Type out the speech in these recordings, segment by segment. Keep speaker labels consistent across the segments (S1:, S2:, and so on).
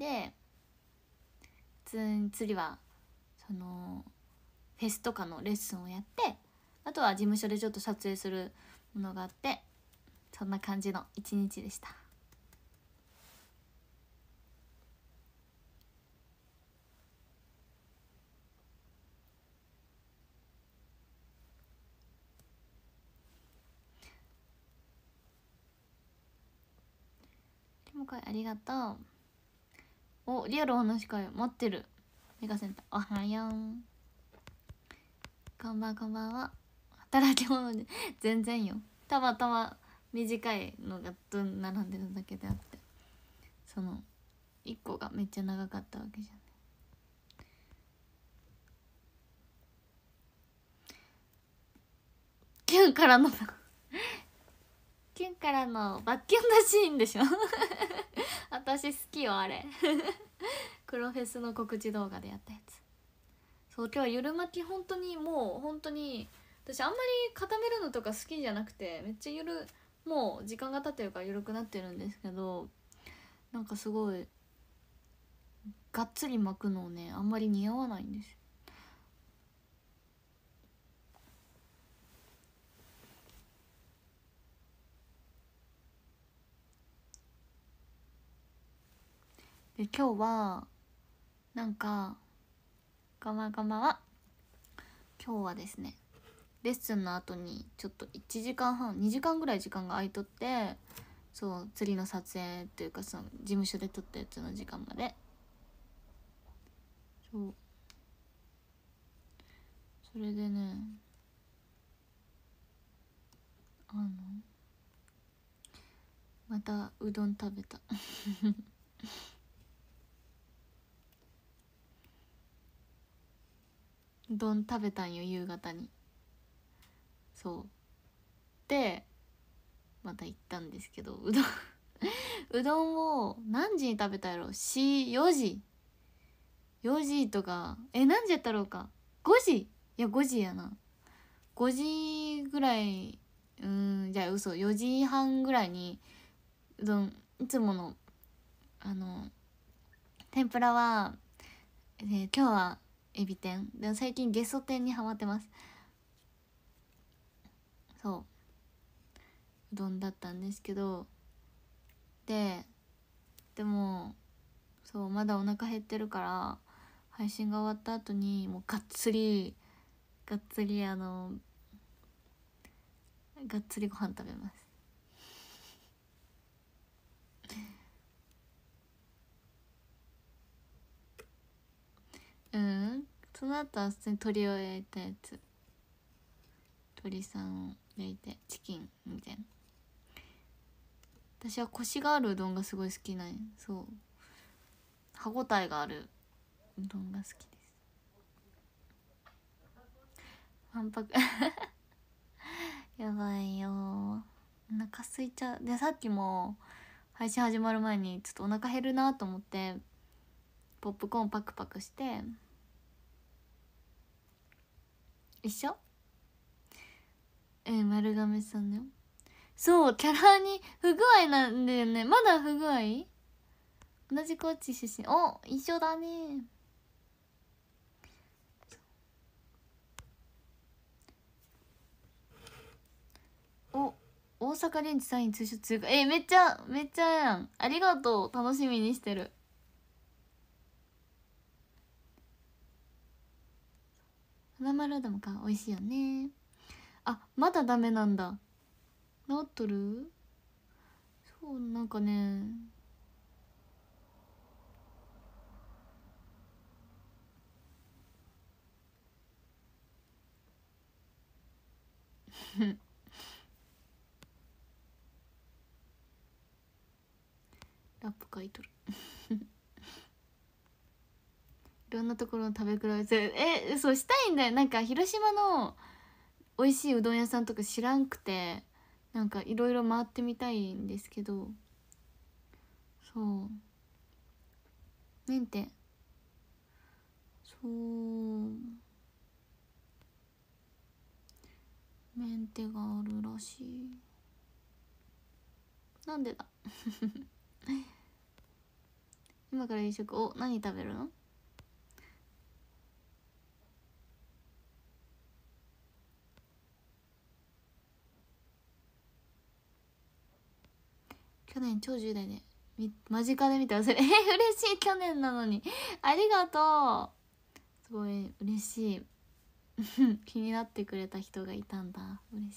S1: で普通に釣りはそのフェスとかのレッスンをやってあとは事務所でちょっと撮影するものがあってそんな感じの一日でしたもこありがとうおリアル話話会待ってるメガセンターおはようこんばんこんばんは働き者で全然よたまたま短いのがと並んでるだけであってその一個がめっちゃ長かったわけじゃない9からのキュンからのバッキュンのシーンでしょ 私好きよあれ黒 フェスの告知動画でやったやつそう今日ゆる巻き本当にもう本当に私あんまり固めるのとか好きじゃなくてめっちゃゆるもう時間が経ってるから緩くなってるんですけどなんかすごいがっつり巻くのをねあんまり似合わないんです今日はなんかガマガマは今日はですねレッスンの後にちょっと1時間半2時間ぐらい時間が空いとってそう釣りの撮影っていうかその事務所で撮ったやつの時間までそうそれでねあのまたうどん食べた丼食べたんよ夕方にそうでまた行ったんですけどうどん うどんを何時に食べたやろ4時4時とかえ何時やったろうか5時いや5時やな5時ぐらいうんじゃあ嘘4時半ぐらいにうどんいつものあの天ぷらは、えー、今日はエビ天でも最近ゲソ天にはまってますそううどんだったんですけどででもそうまだお腹減ってるから配信が終わった後にもうがっつりがっつりあのがっつりご飯食べますうんその後は普通に鳥を焼いたやつ鳥さんを焼いてチキンみたいな私はコシがあるうどんがすごい好きなんそう歯ごたえがあるうどんが好きですわんぱく やばいよお腹すいちゃうでさっきも配信始まる前にちょっとお腹減るなと思ってポップコーンパクパクして一緒え丸亀さんだよそうキャラに不具合なんだよねまだ不具合同じ高知出身お一緒だねお大阪レンチサイン通所通過えめっちゃめっちゃやんありがとう楽しみにしてる花丸うどんか美味しいよねあまだダメなんだ治っとるそうなんかね ラップ書いとるいろんなところを食べ比べてえそうしたいんだよなんか広島の美味しいうどん屋さんとか知らんくてなんかいろいろ回ってみたいんですけどそうメンテそうメンテがあるらしいなんでだ 今から夕食お何食べるの去年超10代で間近で見たらそれえ 嬉しい去年なのにありがとうすごい嬉しい 気になってくれた人がいたんだ嬉しい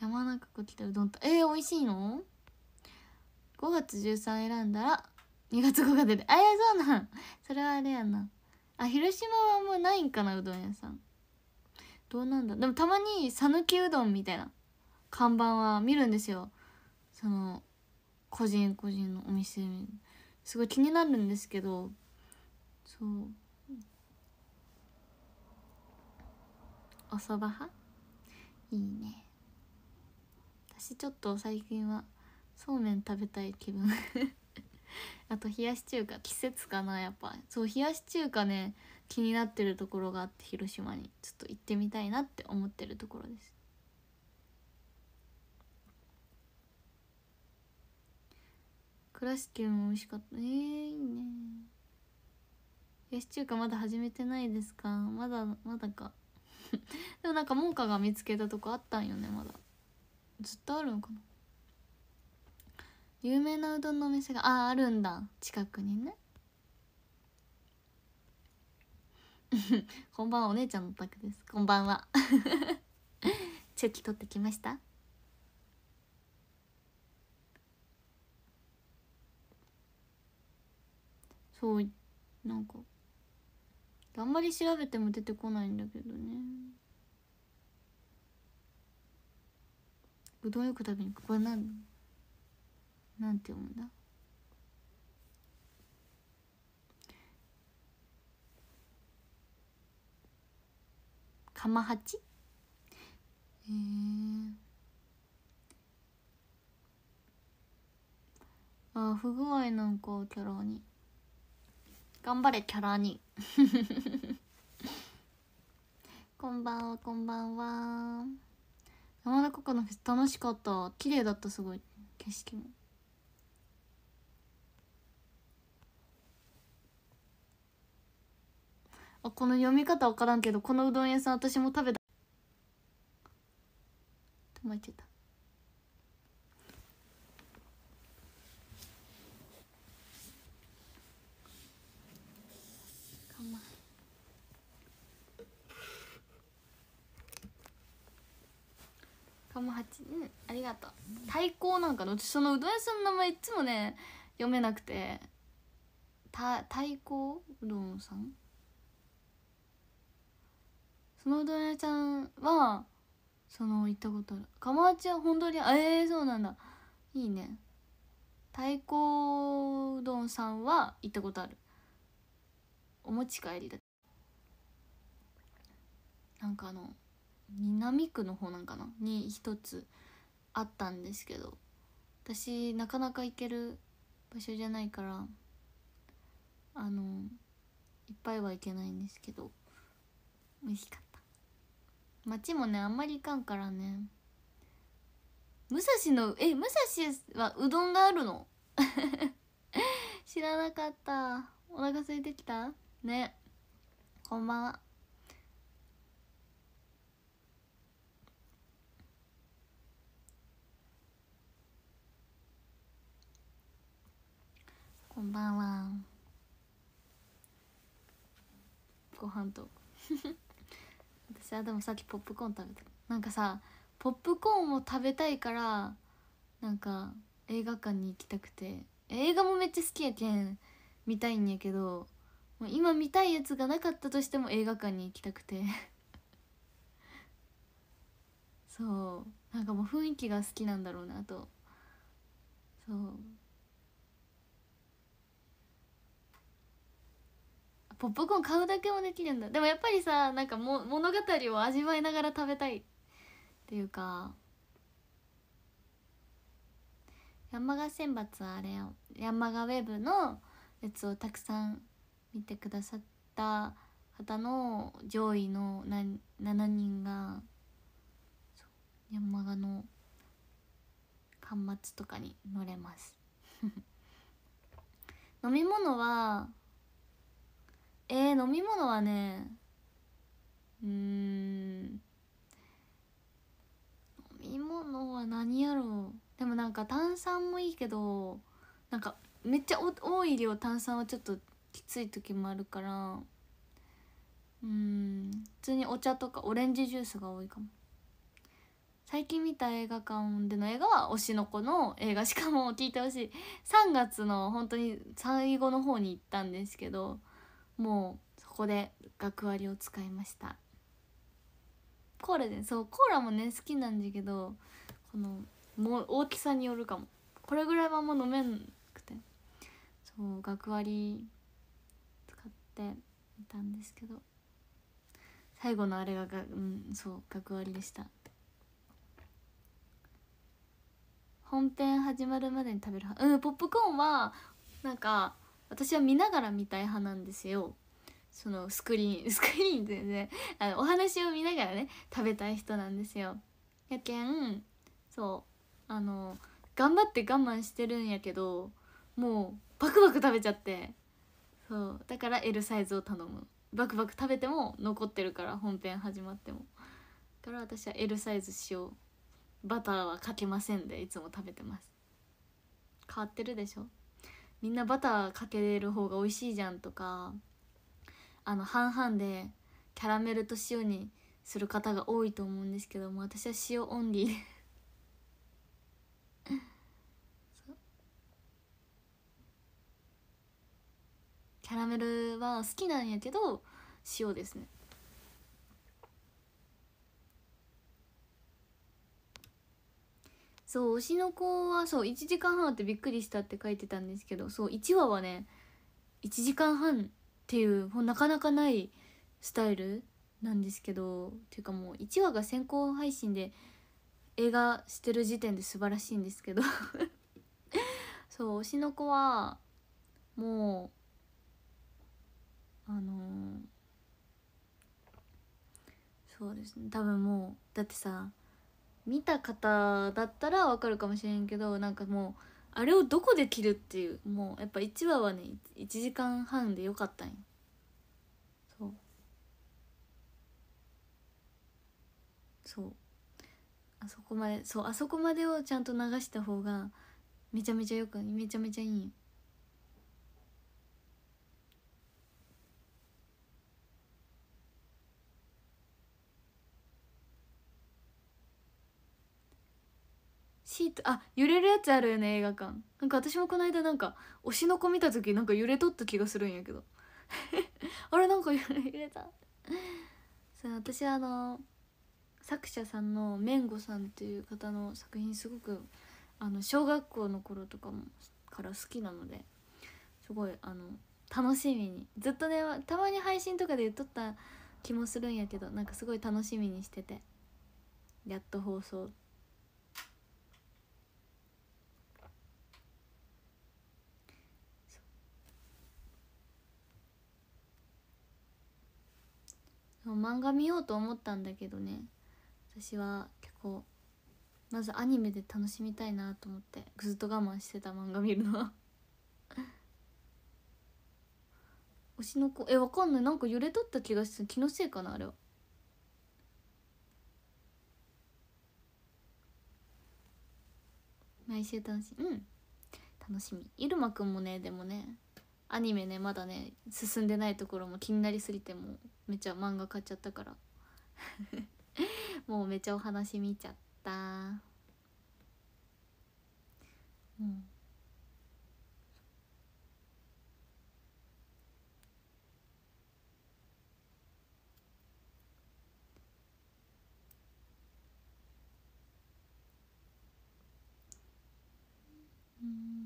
S1: 山中湖来たうどんとえー、美味しいの ?5 月13選んだら2月5が出てあやそうなんそれはあれやなあ広島はあんまないんかなうどん屋さんどうなんだでもたまに讃岐うどんみたいな看板は見るんですよその個人個人のお店すごい気になるんですけどそうおそば派いいね私ちょっと最近はそうめん食べたい気分 あと冷やし中華季節かなやっぱそう冷やし中華ね気になってるところがあって広島にちょっと行ってみたいなって思ってるところです倉敷も美味しかったえー、いいね冷し中華まだ始めてないですかまだまだか でもなんか門下が見つけたとこあったんよねまだずっとあるのかな有名なうどんのお店があああるんだ近くにね こんばんはお姉ちゃんのタクですこんばんは チョキ取ってきましたそうなんかあんまり調べても出てこないんだけどねうどんよく食べに行これなんなんて読むんだカマハえー、あ不具合なんかキャラに頑張れキャラに こんばんはこんばんは山中湖のフェス楽しかった綺麗だったすごい景色もあこの読み方分からんけどこのうどん屋さん私も食べた間違えたかカモハチうんありがとう対抗なんかのそのうどん屋さんの名前いつもね読めなくてた太鼓うどんさん熊本さんはその行ったことある釜内は本当にええー、そうなんだいいね太鼓うどんさんは行ったことあるお持ち帰りだなんかあの南区の方なんかなに一つあったんですけど私なかなか行ける場所じゃないからあのいっぱいは行けないんですけど美味しかった街もねあんまり行かんからね武蔵のえ武蔵はうどんがあるの 知らなかったお腹空いてきたねこんばんはこんばんはご飯と私あでもさっきポップコーン食べたなんかさポップコーンを食べたいからなんか映画館に行きたくて映画もめっちゃ好きやけん見たいんやけどもう今見たいやつがなかったとしても映画館に行きたくて そうなんかもう雰囲気が好きなんだろうなとそうポップコーン買うだけもできるんだでもやっぱりさなんかも物語を味わいながら食べたいっていうか山賀選抜あれを山賀ウェブのやつをたくさん見てくださった方の上位の7人が山賀の巻末とかに乗れます 飲み物はえー、飲み物はねうん飲み物は何やろうでもなんか炭酸もいいけどなんかめっちゃ多い量炭酸はちょっときつい時もあるからうん普通にお茶とかオレンジジュースが多いかも最近見た映画館での映画は推しの子の映画しかも聞いてほしい3月の本当に最後の方に行ったんですけどもうそこで学割を使いましたコーラでそうコーラもね好きなんだけどこのもう大きさによるかもこれぐらいはもう飲めんくてそう学割使ってみたんですけど最後のあれがが、うん、そう学割でした本編始まるまでに食べるうんポップコーンはなんか私は見ながら見たい派なんですよそのスクリーン スクリーン全ねあのお話を見ながらね食べたい人なんですよやけんそうあの頑張って我慢してるんやけどもうバクバク食べちゃってそうだから L サイズを頼むバクバク食べても残ってるから本編始まってもだから私は L サイズ塩バターはかけませんでいつも食べてます変わってるでしょみんなバターかけれる方が美味しいじゃんとかあの半々でキャラメルと塩にする方が多いと思うんですけども私は塩オンリー キャラメルは好きなんやけど塩ですねそう推しの子はそう1時間半あってびっくりしたって書いてたんですけどそう1話はね1時間半っていうなかなかないスタイルなんですけどっていうかもう1話が先行配信で映画してる時点で素晴らしいんですけど そう推しの子はもうあのー、そうですね多分もうだってさ見た方だったらわかるかもしれんけどなんかもうあれをどこで切るっていうもうやっぱ1話はね1時間半でよかったんよそうそうあそこまでそうあそこまでをちゃんと流した方がめちゃめちゃよくめちゃめちゃいいんよシートあ揺れるやつあるよね映画館なんか私もこの間なんか推しの子見た時なんか揺れとった気がするんやけど あれなんか 揺れたそう私あの作者さんのメンゴさんっていう方の作品すごくあの小学校の頃とかもから好きなのですごいあの楽しみにずっとねたまに配信とかで言っとった気もするんやけどなんかすごい楽しみにしててやっと放送漫画見ようと思ったんだけどね私は結構まずアニメで楽しみたいなと思ってずっと我慢してた漫画見るのは 推しの子えわかんないなんか揺れとった気がして気のせいかなあれは毎週楽しみうん楽しみ入間くんもねでもねアニメねまだね進んでないところも気になりすぎてもめちゃ漫画買っちゃったから もうめちゃお話見ちゃったうんうん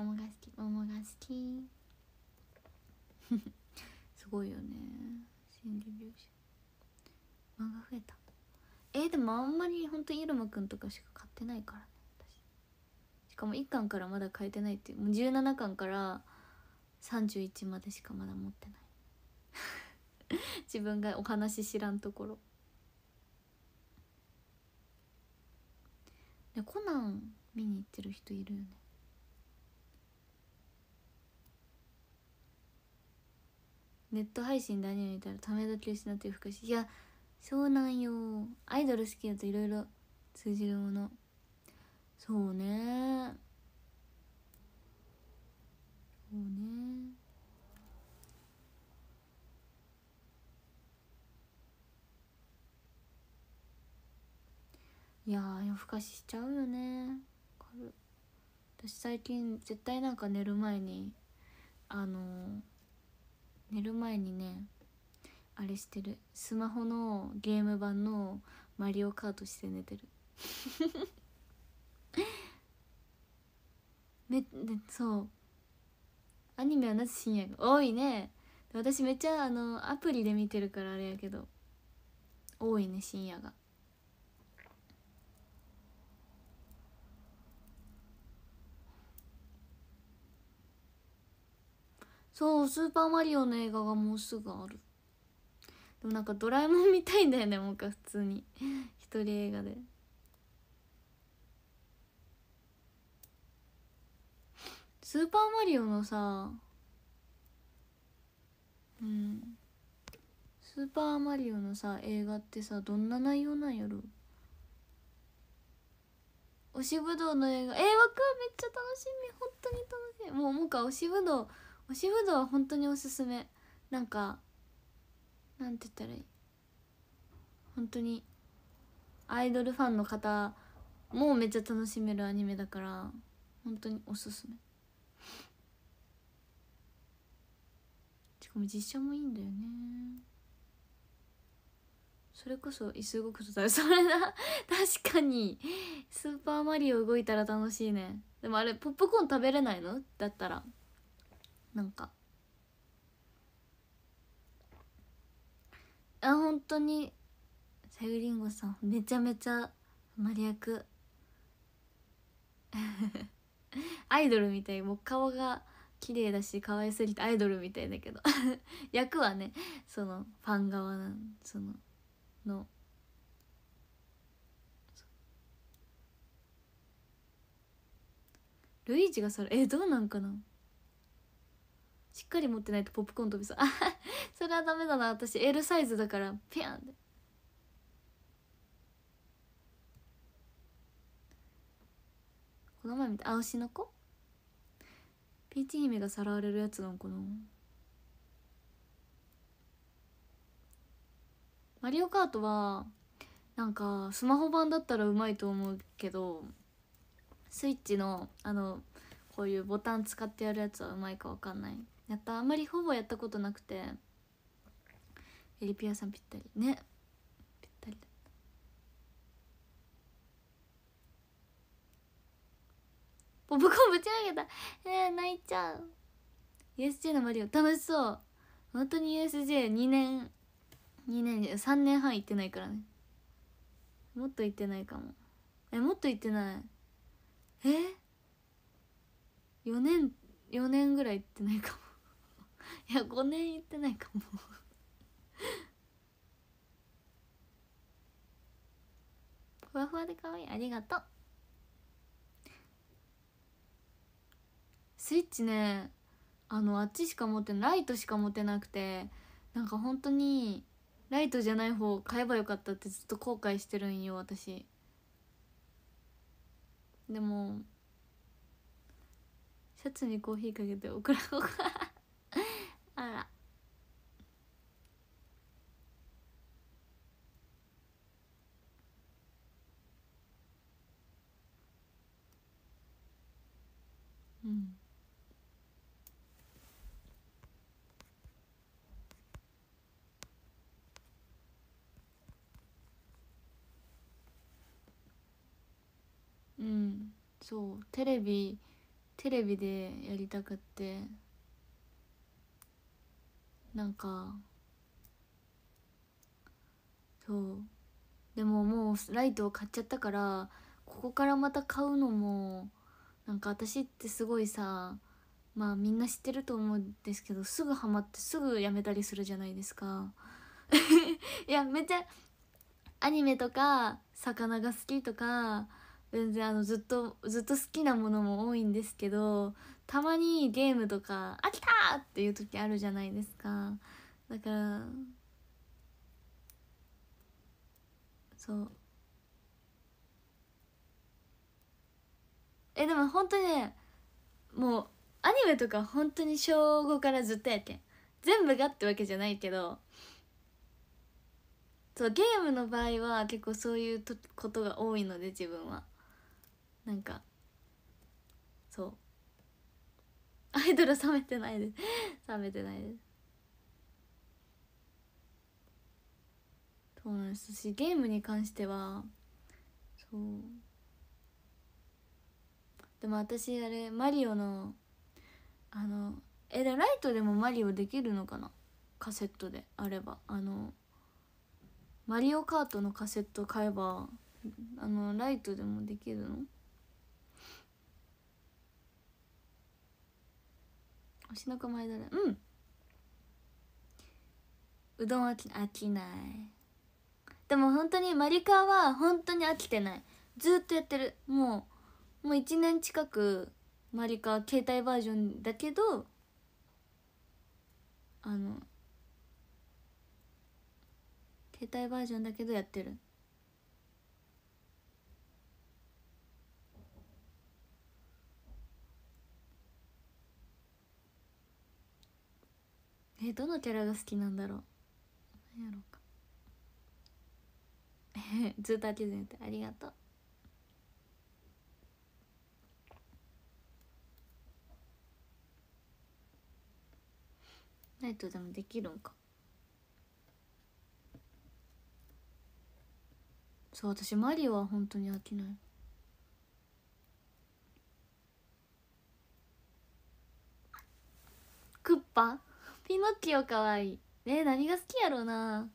S1: 桃が好き桃が好き すごいよね漫画増えたえー、でもあんまりほんとイルマくんとかしか買ってないからね私しかも1巻からまだ買えてないっていうもう17巻から31までしかまだ持ってない 自分がお話知らんところでコナン見に行ってる人いるよねネット配信でアニメ見たらためだけ失って復しいやそうなんよアイドル好きだといろいろ通じるものそうねそうねいや夜更かししちゃうよね私最近絶対なんか寝る前にあのー寝る前にねあれしてるスマホのゲーム版の「マリオカート」して寝てる めでそうアニメはなぜ深夜が多いね私めっちゃあのアプリで見てるからあれやけど多いね深夜がそう「スーパーマリオ」の映画がもうすぐあるでもなんかドラえもん見たいんだよねもうか普通に一人映画で「スーパーマリオ」のさうんスーパーマリオのさ映画ってさどんな内容なんやろ推しぶどうの映画えー、わくめっちゃ楽しみ本当に楽しみもうもうか推しぶどう押しぶどうは本当におすすめなんかなんて言ったらいい本当にアイドルファンの方もめっちゃ楽しめるアニメだから本当におすすめしかも実写もいいんだよねそれこそ椅子動くとだ それな確かにスーパーマリオ動いたら楽しいねでもあれポップコーン食べれないのだったらなんかあ本当にさゆりんごさんめちゃめちゃマリアクアイドルみたいもう顔が綺麗だし可愛すぎてアイドルみたいだけど 役はねそのファン側なそののルイージがそれえどうなんかなしっかり持ってないとポップコーン飛びそう それはダメだな私 L サイズだからピャンってこの前見た青しの子ピーチ姫がさらわれるやつなのかなマリオカートはなんかスマホ版だったらうまいと思うけどスイッチのあのこういうボタン使ってやるやつはうまいか分かんないやったあんまりほぼやったことなくてエリピアさんぴったりねぴったりだポップコーンぶち上げたえー、泣いちゃう USJ のマリオ楽しそう本当に USJ2 年2年3年半行ってないからねもっと行ってないかもえもっと行ってないえ4年4年ぐらい行ってないかもいや5年行ってないかもふわふわで可愛いありがとうスイッチねあのあっちしか持ってないライトしか持てなくてなんか本当にライトじゃない方買えばよかったってずっと後悔してるんよ私でもシャツにコーヒーかけて送らうかあらうんうんそうテレビテレビでやりたくってなんかそうでももうライトを買っちゃったからここからまた買うのもなんか私ってすごいさまあみんな知ってると思うんですけどすぐハマってすぐやめたりするじゃないですか いやめっちゃアニメとか魚が好きとか全然あのずっとずっと好きなものも多いんですけどたまにゲームとか「飽きた!」っていう時あるじゃないですかだからそうえでも本当にねもうアニメとか本当に小5からずっとやけん全部がってわけじゃないけどそうゲームの場合は結構そういうことが多いので自分はなんかアイドル冷めてないです冷めてないですそうなんですしゲームに関してはそうでも私あれマリオのあのえライトでもマリオできるのかなカセットであればあのマリオカートのカセット買えばあのライトでもできるの推しの子うんうどん飽き飽きないでも本当にマリカは本当に飽きてないずっとやってるもうもう1年近くマリカ携帯バージョンだけどあの携帯バージョンだけどやってるえどのキャラが好きなんだろう何やろうかえずっと飽きずにてありがとうないとでもできるんかそう私マリオは本当に飽きないクッパピノッキオかわいいえー、何が好きやろうな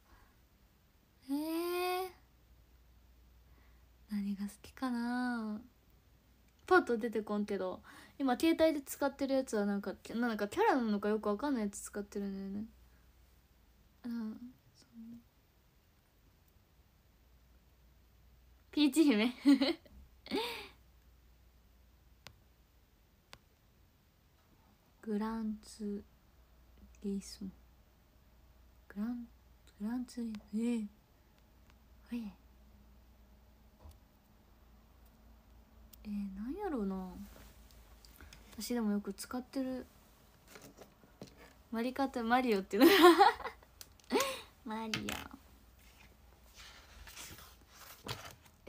S1: えー、何が好きかなパッと出てこんけど今携帯で使ってるやつはなんかなんかキャラなのかよくわかんないやつ使ってるんだよねうんピーチ姫グランツ que isso? Gran, Gran t u えー、なんやろうな私でもよく使ってるマリカとマリオっていうのが マリ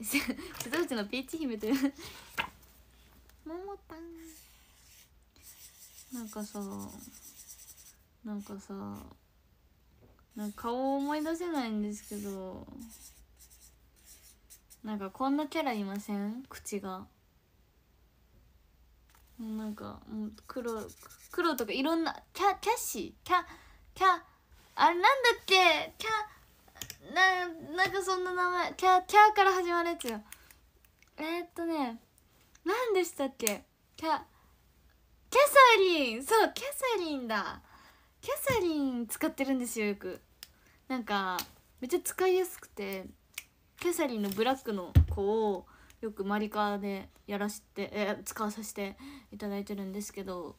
S1: オ瀬戸内のピーチ姫というももたんなんかさなんかさなんか顔を思い出せないんですけどなんかこんなキャラいません口がもうなんかもう黒黒とかいろんなキャキャッシーキャキャあれなんだっけキャななんかそんな名前キャキャから始まるやつよえー、っとね何でしたっけキャキャサリンそうキャサリンだキャサリン使ってるんですよよくなんかめっちゃ使いやすくてキャサリンのブラックの子をよくマリカーでやらしてえ使わさせていただいてるんですけど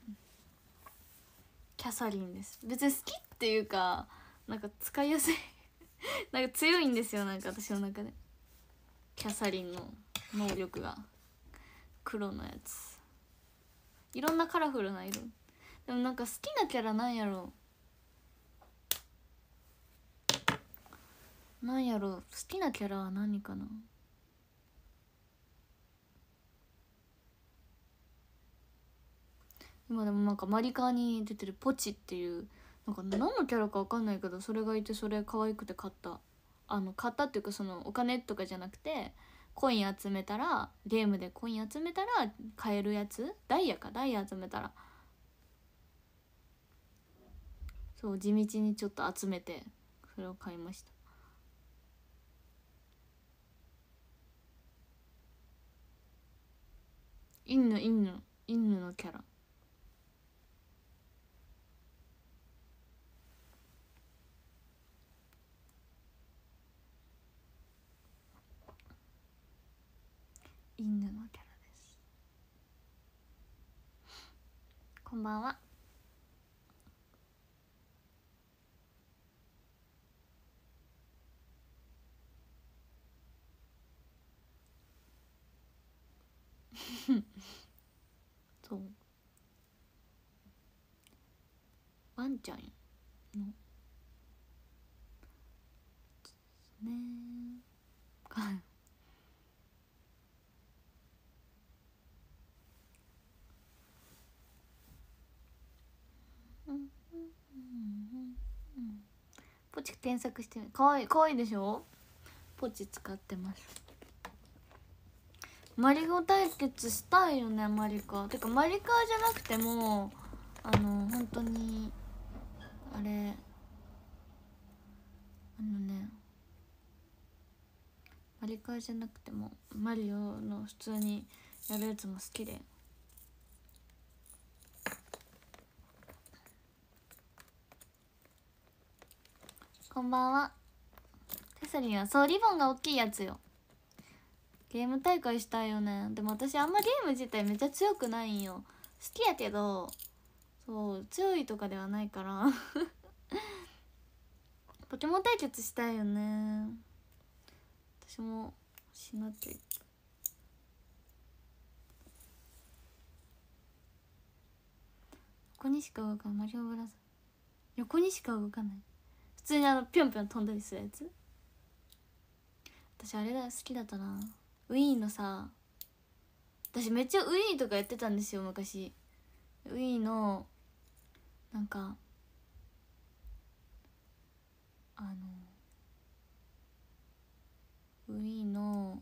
S1: キャサリンです別に好きっていうかなんか使いやすい なんか強いんですよなんか私の中でキャサリンの能力が黒のやついろんなカラフルな色でもなんか好きなキャラなんやろなんやろ好きなキャラは何かな今でもなんかマリカーに出てるポチっていうなんか何のキャラか分かんないけどそれがいてそれ可愛くて買ったあの買ったっていうかそのお金とかじゃなくてコイン集めたらゲームでコイン集めたら買えるやつダイヤかダイヤ集めたらそう地道にちょっと集めてそれを買いましたインヌインヌインヌのキャラインヌのキャラですこんばんはそうワンちゃんのねか ポチ検索してみかわいいかわいいでしょポチ使ってますマリゴ対決したいよねマリカてかマリカじゃなくてもあの本当にあれあのねマリカじゃなくてもマリオの普通にやるやつも好きで。こんばんは。テサリンはそうリボンが大きいやつよ。ゲーム大会したいよねでも私あんまゲーム自体めっちゃ強くないんよ好きやけどそう強いとかではないから ポケモン対決したいよね私もしなきゃい横にしか動かないマリオブラザー横にしか動かない普通にあのぴょんぴょん飛んだりするやつ私あれだ好きだったなウィーンのさ私めっちゃウィーンとかやってたんですよ昔ウィーンのなんかあのウィーの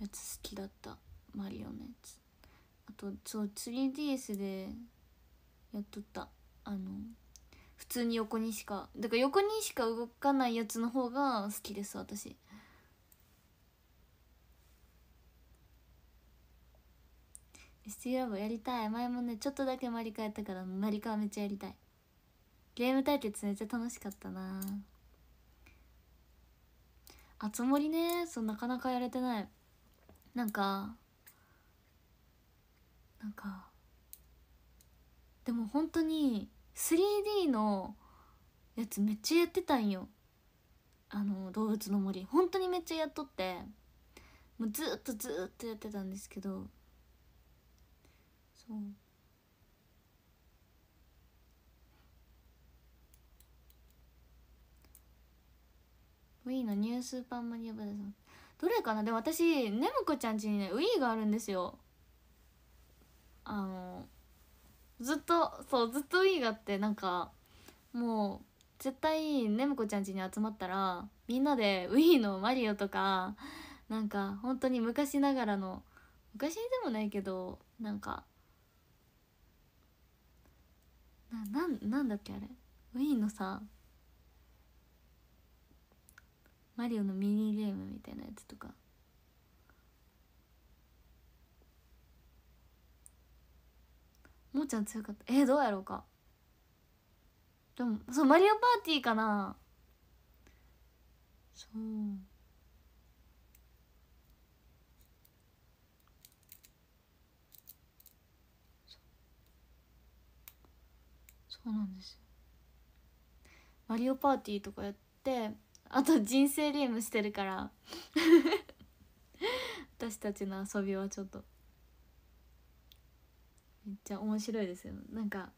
S1: やつ好きだったマリオのやつあとそう 3DS でやっとったあの普通に横にしかだから横にしか動かないやつの方が好きです私 ST ラボやりたい前もねちょっとだけマリカやったからマリカはめっちゃやりたいゲーム対決めっちゃ楽しかったなあつ森ねそうなかなかやれてないなんかなんかでも本当に 3D のやつめっちゃやってたんよあの動物の森本当にめっちゃやっとってもうずっとずっとやってたんですけどそうウィーのニュースーパーマリアブラザーどれかなでも私ねむこちゃんちにねウィーがあるんですよあのずっとそうずっとウィーがあってなんかもう絶対ねむこちゃんちに集まったらみんなでウィーのマリオとかなんか本当に昔ながらの昔でもないけどなんかなななんだっけあれウィーンのさマリオのミニゲームみたいなやつとかもーちゃん強かったえー、どうやろうかでもそうマリオパーティーかなそうそうなんですマリオパーティーとかやってあと人生ゲームしてるから 私たちの遊びはちょっとめっちゃ面白いですよなんか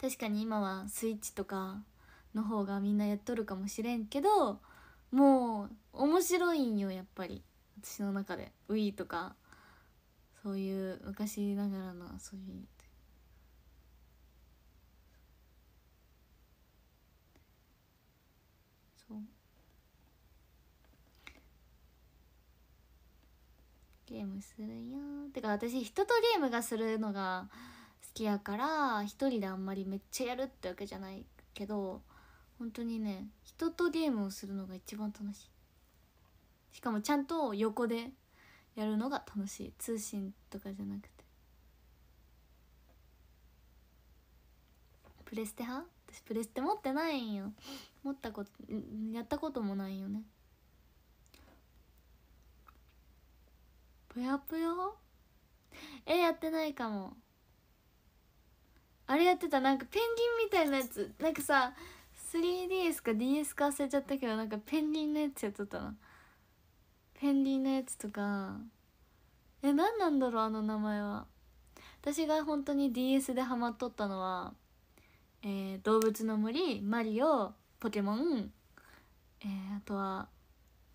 S1: 確かに今はスイッチとかの方がみんなやっとるかもしれんけどもう面白いんよやっぱり私の中で Wii とかそういう昔ながらの遊びゲームするよてか私人とゲームがするのが好きやから一人であんまりめっちゃやるってわけじゃないけど本当にね人とゲームをするのが一番楽しいしかもちゃんと横でやるのが楽しい通信とかじゃなくてプレステ派私プレステ持ってないんよ持ったことやったこともないよねぷよぷよえやってないかもあれやってたなんかペンギンみたいなやつなんかさ 3DS か DS か忘れちゃったけどなんかペンギンのやつやっとったなペンギンのやつとかえ何なんだろうあの名前は私が本当に DS でハマっとったのは、えー、動物の森マリオポケモン、えー、あとは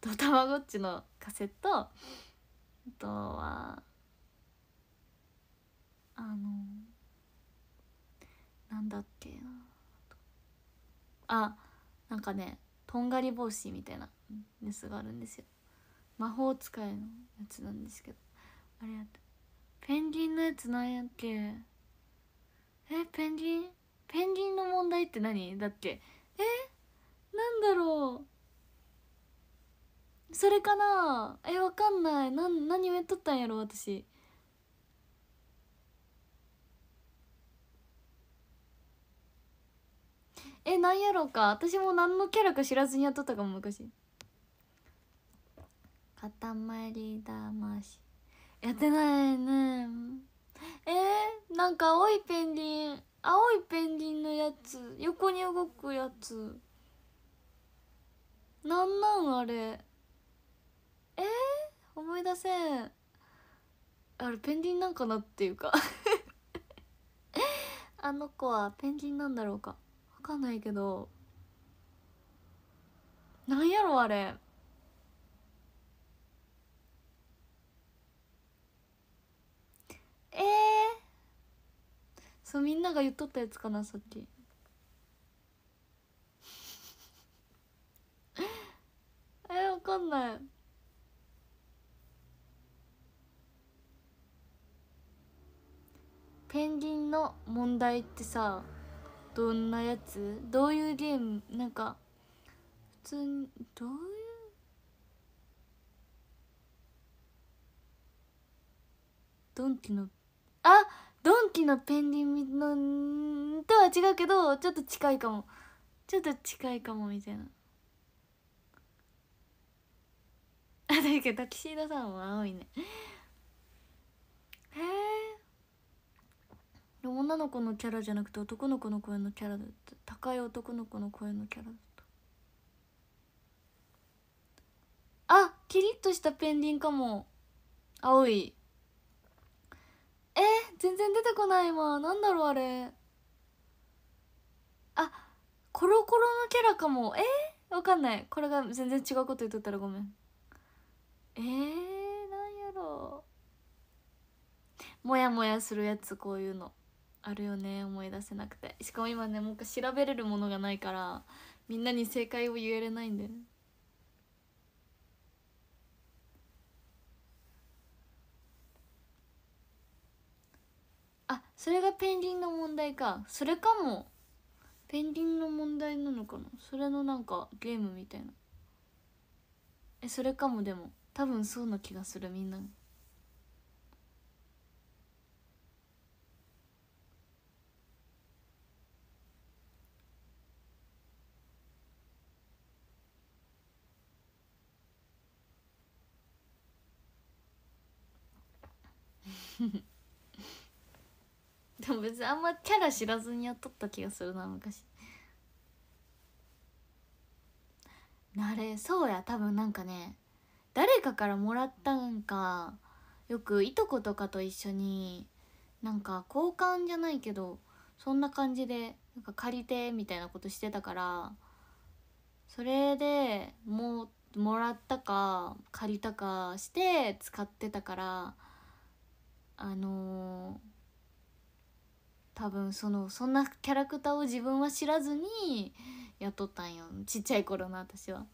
S1: ドたまごっちのカセットとはあのなんだっけなあなんかねとんがり帽子みたいなやつがあるんですよ魔法使いのやつなんですけどあれやったペンギンのやつなんやっけえペンギンペンギンの問題って何だっけえなんだろうそれかなえわかんないなん何やっとったんやろ私えなんやろうか私も何のキャラか知らずにやっとったかも昔塊魂やってないねえー、なんか青いペンギン青いペンギンのやつ横に動くやつなんなんあれえー、思い出せんあれペンギンなんかなっていうか あの子はペンギンなんだろうか分かんないけどなんやろあれえー、そうみんなが言っとったやつかなさっきペンギンの問題ってさどんなやつどういうゲームなんか普通にどういうドンキのあドンキのペンギンのとは違うけどちょっと近いかもちょっと近いかもみたいなあだけどタキシードさんも青いねへえ女の子のキャラじゃなくて男の子の声のキャラだった高い男の子の声のキャラだったあキリッとしたペンギンかも青いえー、全然出てこないわなんだろうあれあコロコロのキャラかもえー、わかんないこれが全然違うこと言っとったらごめんえー、なんやろうもやもやするやつこういうのあるよね思い出せなくてしかも今ねもう一回調べれるものがないからみんなに正解を言えれないんだよねあそれがペンギンの問題かそれかもペンギンの問題なのかなそれのなんかゲームみたいなえそれかもでも多分そうな気がするみんな。でも別にあんまキャラ知らずにやっとった気がするな昔あれそうや多分なんかね誰かからもらったんかよくいとことかと一緒になんか交換じゃないけどそんな感じでなんか借りてみたいなことしてたからそれでももらったか借りたかして使ってたからあのー、多分そのそんなキャラクターを自分は知らずに雇ったんよちっちゃい頃の私は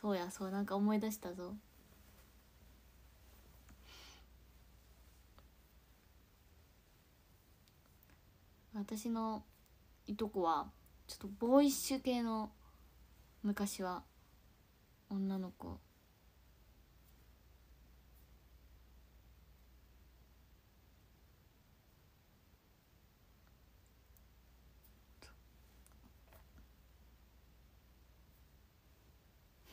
S1: そうやそうなんか思い出したぞ私のいとこはちょっとボーイッシュ系の昔は女の子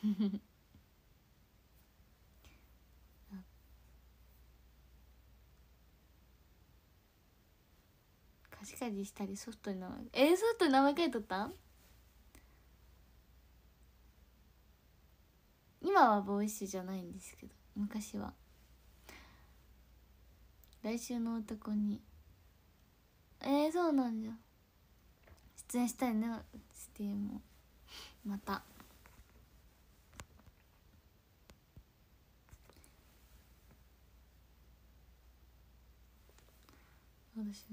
S1: カジカジしたりソフトに名前えー、ソフトに名前書いとったん今はボイスじゃないんですけど昔は来週の男にえー、そうなんじゃ出演したいね STM もまた。私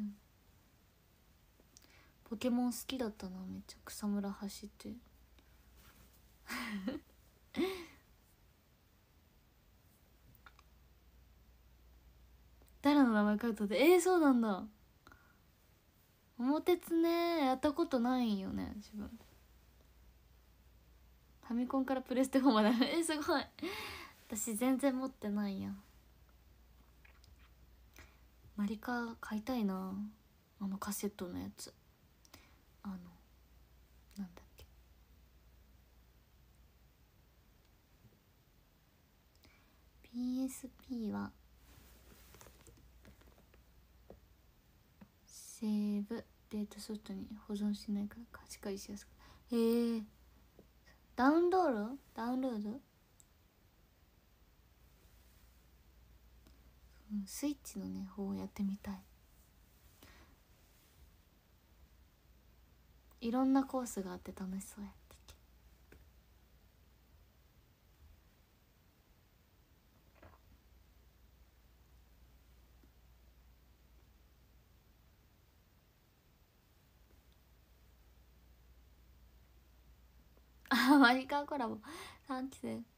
S1: ポケモン好きだったなめっちゃ草むら走って 誰の名前書いとってえー、そうなんだ桃鉄ねやったことないよね自分ファミコンからプレステ4まで えすごい私全然持ってないやんマリカ買いたいなあのカセットのやつあのなんだっけ「PSP はセーブデータソフトに保存しないから貸し借りしやすく」へえダウンロードダウンロードスイッチのね方をやってみたいいろんなコースがあって楽しそうやったっけ あマリカーコラボ3期生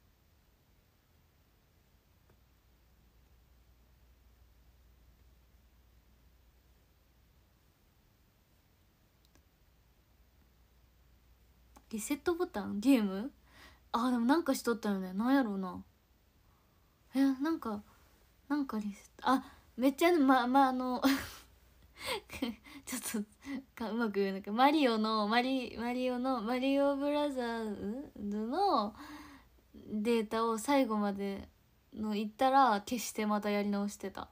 S1: リセットボタンゲームあーでもなんかしとったよねなんやろうなえなんかなんかリセットあめっちゃまあまああの ちょっとかうまく言えないかマリオのマリマリオのマリオブラザーズのデータを最後までの言ったら消してまたやり直してた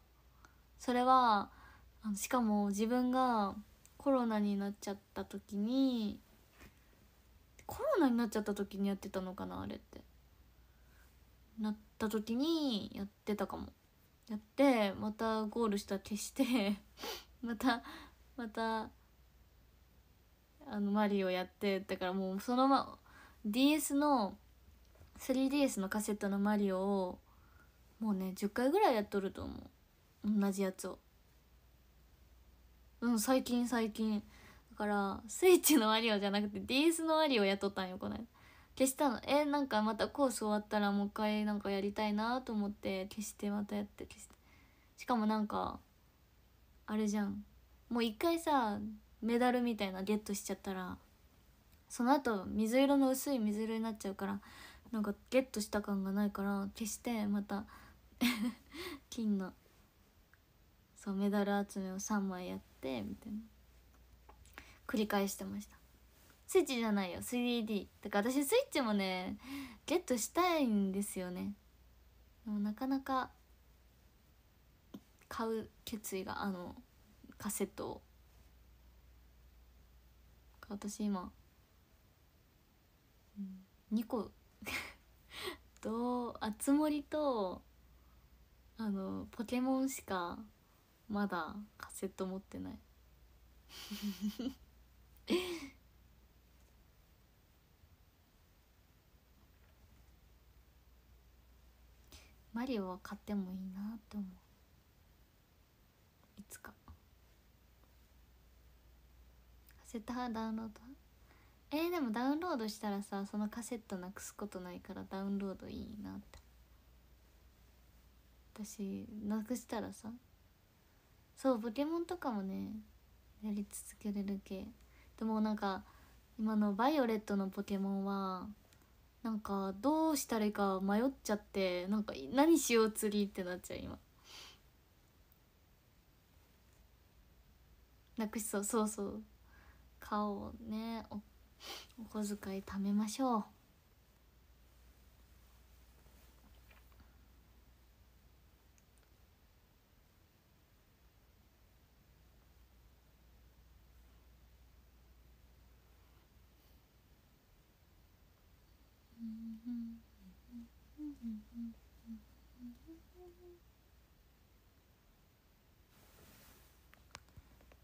S1: それはしかも自分がコロナになっちゃった時にコロナになっちゃった時にやってたのかなあれってなった時にやってたかもやってまたゴールしたら消して またまたあのマリオやってだからもうそのま DS の 3DS のカセットのマリオをもうね10回ぐらいやっとると思う同じやつをうん最近最近からスイッチのマリオじゃなくて DS のアリオやっとったんよこの間消したのえなんかまたコース終わったらもう一回なんかやりたいなと思って消してまたやって消してしかもなんかあれじゃんもう一回さメダルみたいなゲットしちゃったらその後水色の薄い水色になっちゃうからなんかゲットした感がないから消してまた 金のそうメダル集めを3枚やってみたいな。繰り返してましたスイッチじゃないよ 3D だから私スイッチもねゲットしたいんですよねでもなかなか買う決意があのカセットを私今、2個 とあつ森とあのポケモンしかまだカセット持ってない マリオは買ってもいいなって思ういつかカセット派ダウンロードえー、でもダウンロードしたらさそのカセットなくすことないからダウンロードいいなって私なくしたらさそうポケモンとかもねやり続けれる系でもなんか今のバイオレットのポケモンはなんかどうしたらいいか迷っちゃってなんか何しよう釣りってなっちゃう今くしそうそうそう顔をねおお小遣い貯めましょう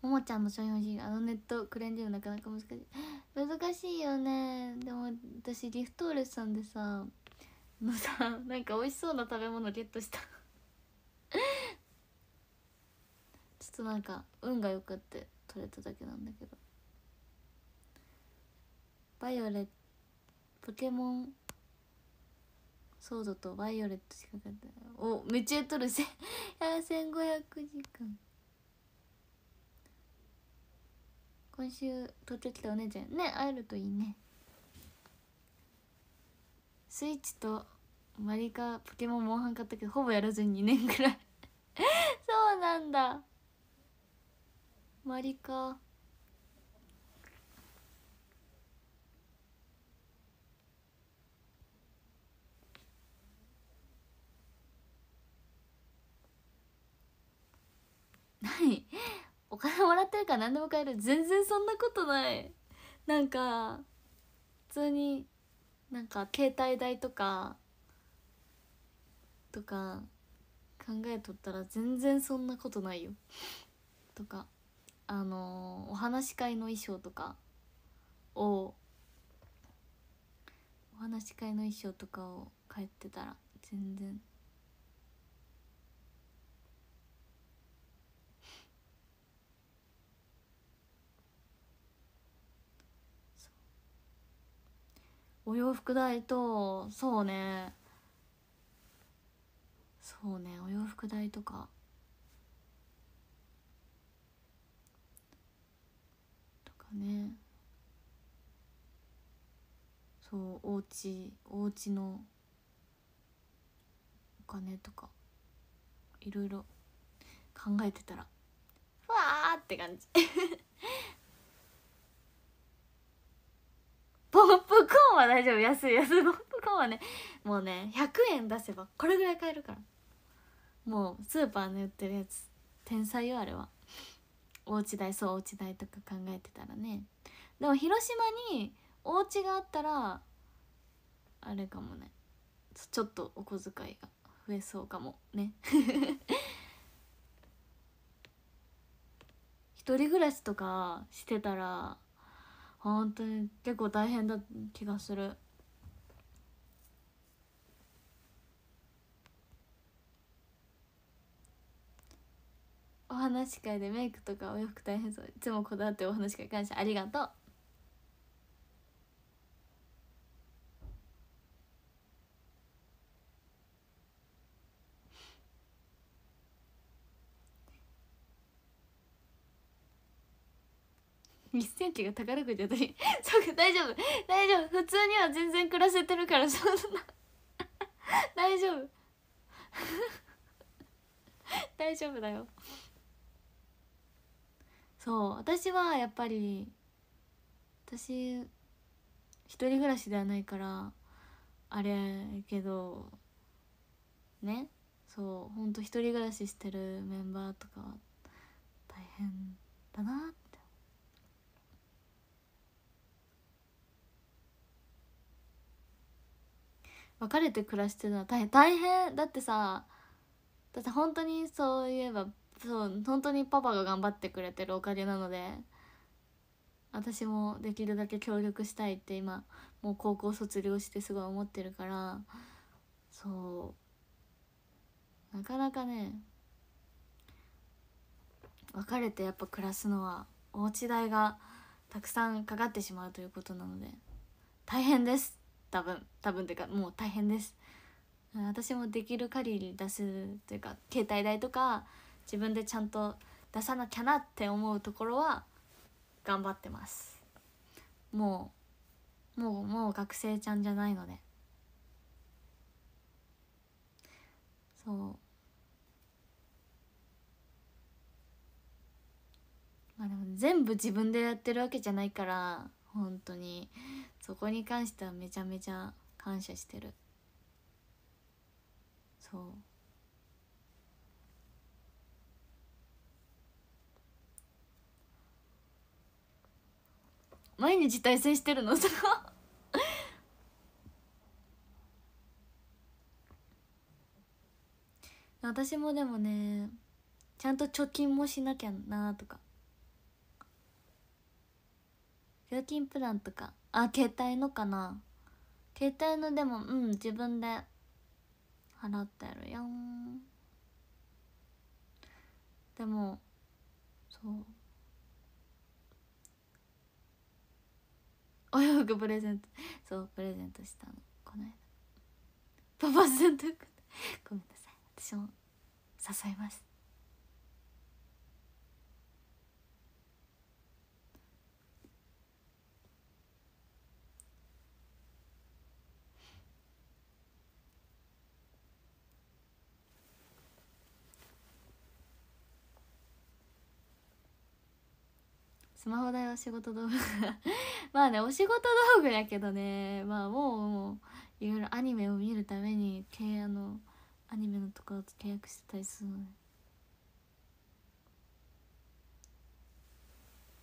S1: ももちゃんの商品欲しいあのネットクレンジングなかなか難しい 難しいよねでも私リフトーレさんでさのさなんか美味しそうな食べ物ゲットした ちょっとなんか運が良くって取れただけなんだけどバイオレポケモンソードとバイオレットしかかったおめっちゃやっとるせ1500 時間今週撮ってきたお姉ちゃんね会えるといいねスイッチとマリカポケモンモンハン買ったけどほぼやらずに2年くらい そうなんだマリカ何お金もらってるから何でも買える全然そんなことないなんか普通になんか携帯代とかとか考えとったら全然そんなことないよとかあのー、お話し会の衣装とかをお話し会の衣装とかを帰ってたら全然。お洋服代とそうねそうねお洋服代とかとかねそうおうちおうちのお金とかいろいろ考えてたらわーって感じポップコーンは大丈夫安い安いポップコーンはねもうね100円出せばこれぐらい買えるからもうスーパーの売ってるやつ天才よあれはおうち代そうおうち代とか考えてたらねでも広島にお家があったらあれかもねちょっとお小遣いが増えそうかもね 一人暮らしとかしてたら本当に結構大変だ気がするお話し会でメイクとかお洋服大変そういつもこだわってお話し会感謝ありがとう1センチが宝くじたりそうか大丈夫大丈夫普通には全然暮らせてるからそんな 大丈夫 大丈夫だよそう私はやっぱり私一人暮らしではないからあれけどねそうほんと一人暮らししてるメンバーとか大変だなって別れて暮らしてるのは大変大変だってさだって本当にそういえばそう本当にパパが頑張ってくれてるおかげなので私もできるだけ協力したいって今もう高校卒業してすごい思ってるからそうなかなかね別れてやっぱ暮らすのはお家代がたくさんかかってしまうということなので大変です多分多分というかもう大変です私もできる限り出すというか携帯代とか自分でちゃんと出さなきゃなって思うところは頑張ってますもうもうもう学生ちゃんじゃないのでそうまあでも全部自分でやってるわけじゃないから本当にそこに関してはめちゃめちゃ感謝してるそう毎日対戦してるのさ 私もでもねちゃんと貯金もしなきゃなとか料金プランとかあ携帯のかな携帯のでもうん自分で払ってるよでもそうお洋服プレゼントそうプレゼントしたのこの間パパ洗濯ごめんなさい私も誘いましたスマホ代お仕事道具 まあねお仕事道具やけどねまあもういろいろアニメを見るために契あのアニメのところと契約してたりするの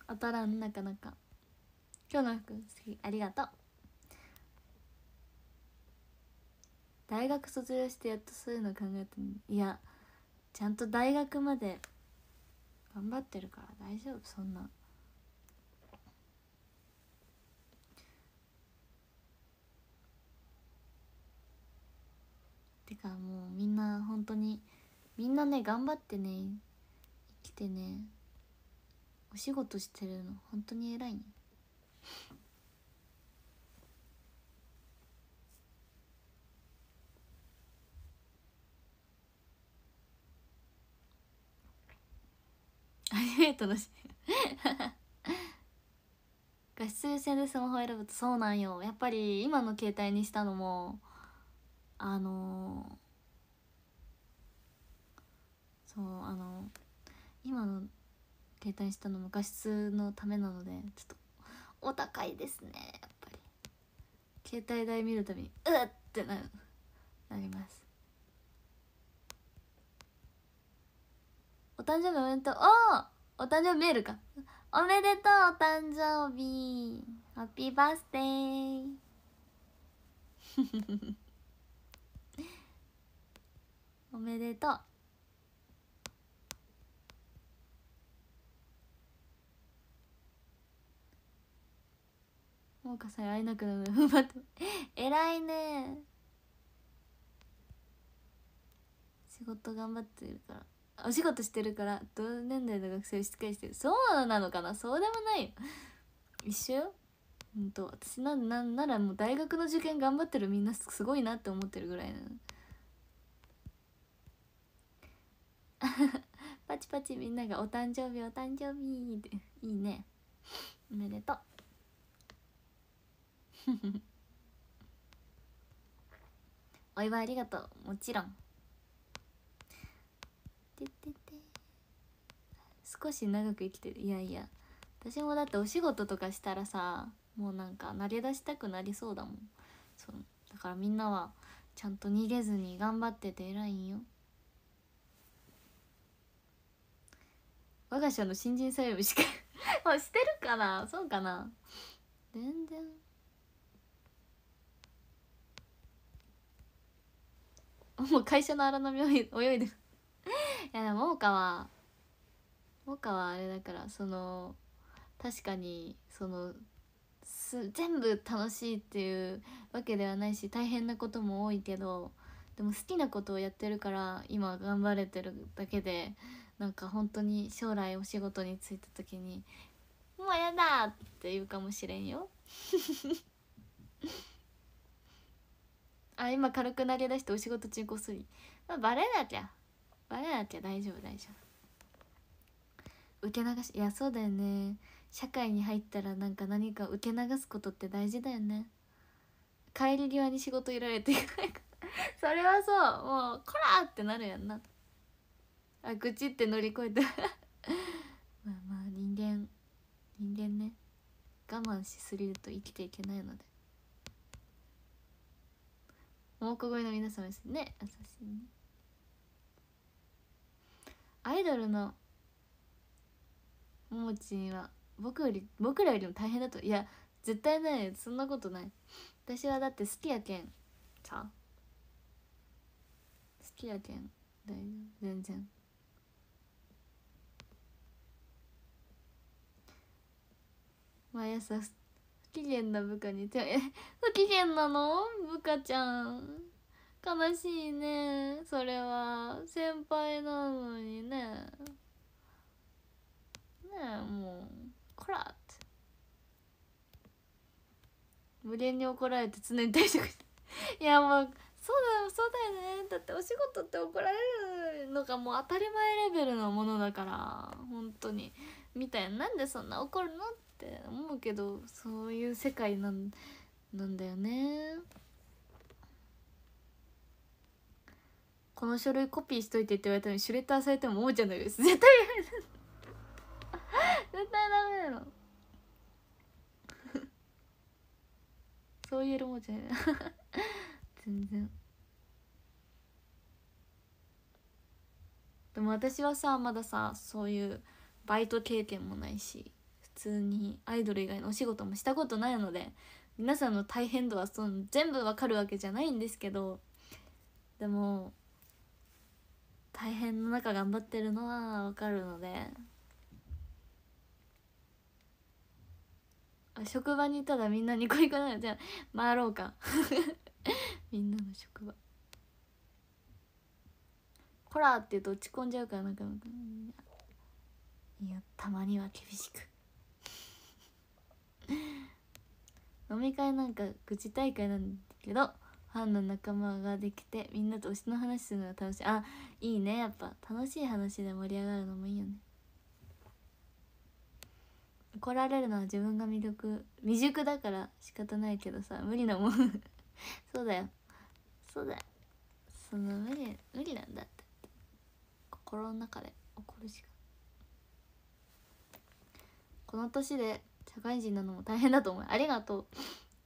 S1: 当たらんなかなか今日の服好きありがとう大学卒業してやっとそういうの考えたのいやちゃんと大学まで頑張ってるから大丈夫そんな。かもうみんな本当にみんなね頑張ってね生きてねお仕事してるの本当に偉いねアニメートのし画質優先でスマホ選ぶとそうなんよやっぱり今の携帯にしたのもあのそうあの今の携帯したの昔通のためなのでちょっとお高いですねやっぱり携帯代見るたびにうっってななりますお誕生日おめでとうおお誕生日メールかおめでとうお誕生日ハッピーバースデーおめでとうもうさえ会えなくなるのて偉いね仕事頑張ってるからお仕事してるから同年代の学生をしつけしてるそうなのかなそうでもないよ一緒よほんと私なんならもう大学の受験頑張ってるみんなすごいなって思ってるぐらいなの パチパチみんなが「お誕生日お誕生日」って いいねおめでとう お祝いありがとうもちろんててて少し長く生きてるいやいや私もだってお仕事とかしたらさもうなんか慣れ出したくなりそうだもんそうだからみんなはちゃんと逃げずに頑張ってて偉いんよ我が社の新人採用しかあ してるかなそうかな全然もう会社の荒波を泳いでいやでも桃花は桃花はあれだからその確かにそのす全部楽しいっていうわけではないし大変なことも多いけどでも好きなことをやってるから今頑張れてるだけでなんか本当に将来お仕事に就いた時に「もうやだ!」って言うかもしれんよ あ今軽く投げ出してお仕事中こすり、まあ、バレなきゃバレなきゃ大丈夫大丈夫受け流しいやそうだよね社会に入ったらなんか何か受け流すことって大事だよね帰り際に仕事いられていないかそれはそうもう「こら!」ってなるやんなあ愚痴って乗り越えた まあまあ人間人間ね我慢しすぎると生きていけないので猛虎声の皆様ですね優しいねアイドルのももちは僕より僕らよりも大変だといや絶対ないそんなことない私はだって好きやけんさ好きやけん大丈夫全然毎朝不機嫌な部下に手え 不機嫌なの部下ちゃん悲しいねそれは先輩なのにねねえもうこらって無限に怒られて常に退職した いやもうそうだよそうだよねだってお仕事って怒られるのがもう当たり前レベルのものだから本当にみたいななんでそんな怒るのっって思うけどそういう世界なんなんだよねこの書類コピーしといてって言われたのにシュレッダーされてもおうちゃんだです絶対絶対ダメだよそう言えるもんじゃない全然でも私はさまださそういうバイト経験もないし通にアイドル以外のお仕事もしたことないので皆さんの大変度はその全部わかるわけじゃないんですけどでも大変の中頑張ってるのはわかるので職場にいたらみんなニコニコなのじゃあ回ろうか みんなの職場コラ」って言うと落ち込んじゃうからなんかいやたまには厳しく 飲み会なんか愚痴大会なんだけどファンの仲間ができてみんなと推しの話するのが楽しいあいいねやっぱ楽しい話で盛り上がるのもいいよね怒られるのは自分が魅力未熟だから仕方ないけどさ無理なもん そうだよそうだよその無理無理なんだって心の中で怒るしかこの年で社会人なのも大変だと思う ありがとう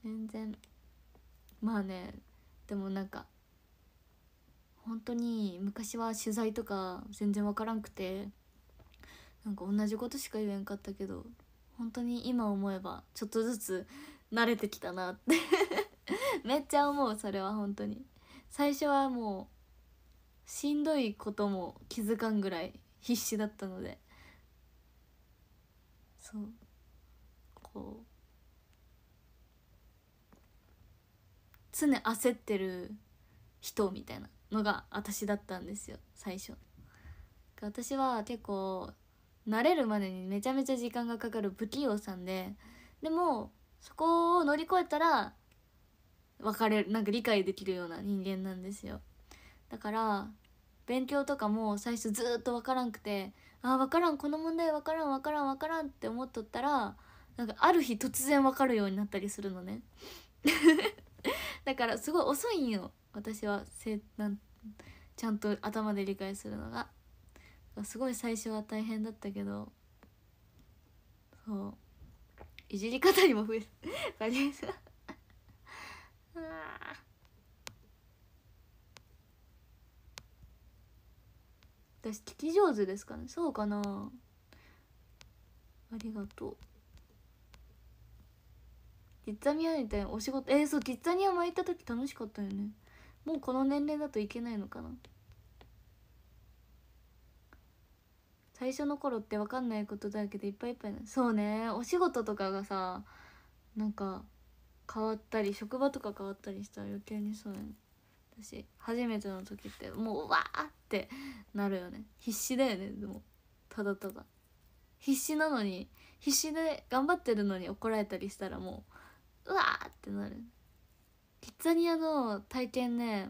S1: 全然まあねでもなんか本当に昔は取材とか全然分からんくてなんか同じことしか言えんかったけど本当に今思えばちょっとずつ慣れてきたなって めっちゃ思うそれは本当に最初はもうしんどいことも気づかんぐらい必死だったのでそうこう常焦ってる人みたいなのが私だったんですよ最初私は結構慣れるまでにめちゃめちゃ時間がかかる不器用さんででもそこを乗り越えたら分れるなんか理解できるような人間なんですよだから勉強とかも最初ずっと分からんくてあ分からんこの問題分からん分からん分からんって思っとったらなんかある日突然わかるようになったりするのねだからすごい遅いんよ私はせなんちゃんと頭で理解するのがすごい最初は大変だったけどそういじり方にも増えバリエーション私聞き上手ですかねそうかなありがとうキッザニアみたいなお仕事えー、そうキッザニア前た時楽しかったよねもうこの年齢だといけないのかな最初の頃って分かんないことだけどいっぱいいっぱいなそうねお仕事とかがさなんか変わったり職場とか変わったりしたら余計にそうやね私初めての時ってもうわーってなるよね必死だよねでもただただ必死なのに必死で頑張ってるのに怒られたりしたらもううわーってなるキッザニアの体験ね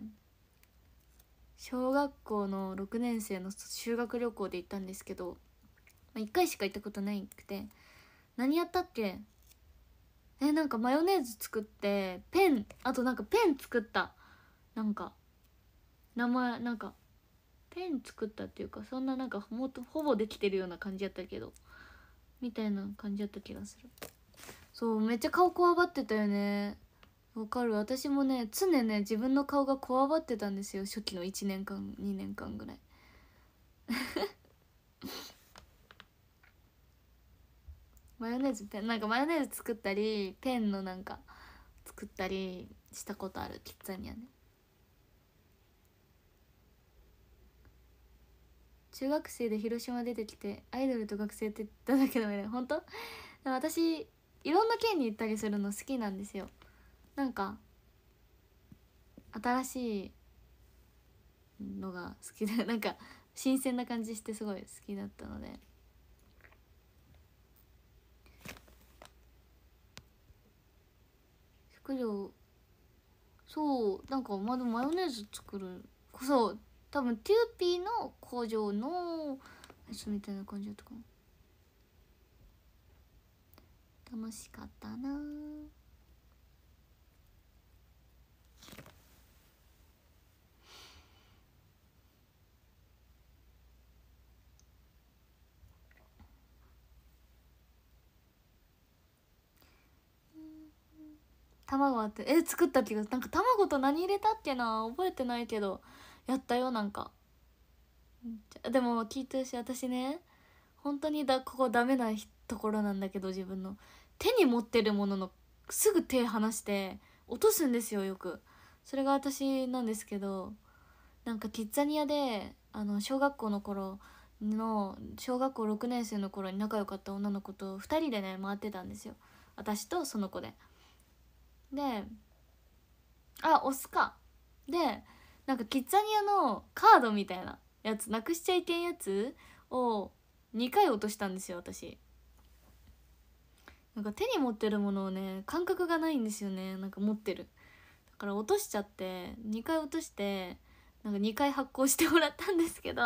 S1: 小学校の6年生の修学旅行で行ったんですけど、まあ、1回しか行ったことないくて何やったっけえなんかマヨネーズ作ってペンあとなんかペン作ったなんか名前なんかペン作ったっていうかそんななんかほぼできてるような感じやったけどみたいな感じやった気がする。そうめっちゃ顔こわばってたよねわかる私もね常ね自分の顔がこわばってたんですよ初期の1年間2年間ぐらい マヨネーズってなんかマヨネーズ作ったりペンのなんか作ったりしたことあるキッザニアね中学生で広島出てきてアイドルと学生って言っただけの目で本当私いろんな県に行ったりするの好きなんですよなんか新しいのが好きで なんか新鮮な感じしてすごい好きだったので食料そうなんかまだマヨネーズ作るこそ多分テューピーの工場のやつみたいな感じだったかな楽しかったな卵あってえ作ったけどなんか卵と何入れたっけな覚えてないけどやったよなんかでも聞いてるし私ね本当にだここダメな人ところなんだけど自分の手に持ってるもののすぐ手離して落とすんですよよくそれが私なんですけどなんかキッザニアであの小学校の頃の小学校6年生の頃に仲良かった女の子と2人でね回ってたんですよ私とその子でであ押すかでなんかキッザニアのカードみたいなやつなくしちゃいけんやつを2回落としたんですよ私なんか手に持ってるものをね感覚がないんですよねなんか持ってるだから落としちゃって2回落としてなんか2回発行してもらったんですけど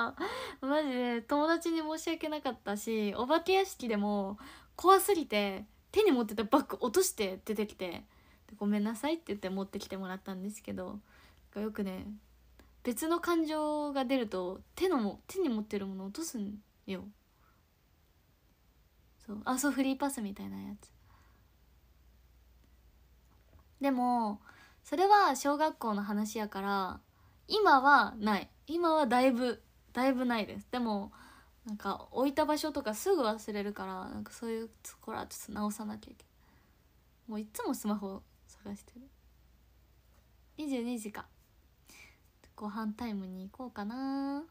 S1: マジで友達に申し訳なかったしお化け屋敷でも怖すぎて手に持ってたバッグ落として出てきてごめんなさいって言って持ってきてもらったんですけどよくね別の感情が出ると手のも手に持ってるもの落とすんよそうあそうフリーパスみたいなやつでもそれは小学校の話やから今はない今はだいぶだいぶないですでもなんか置いた場所とかすぐ忘れるからなんかそういうところはちょっと直さなきゃいけないもういつもスマホ探してる22時かご飯タイムに行こうかな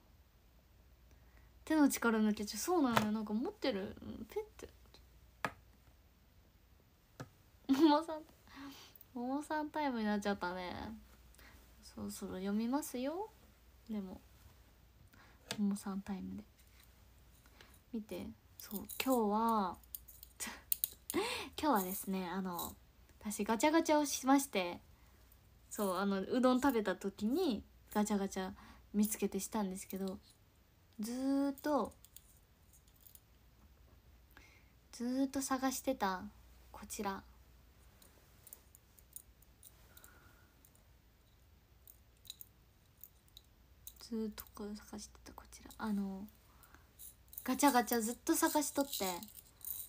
S1: 手の力抜けちゃうそうなのよなんか持ってるペってもさんももさんタイムになっちゃったねそろそろ読みますよでもももさんタイムで見てそう今日は 今日はですねあの私ガチャガチャをしましてそうあのうどん食べた時にガチャガチャ見つけてしたんですけどずっとずっと探してたこちらずっとこ探してたこちらあの
S2: ガチャガチャずっ
S1: と探しとって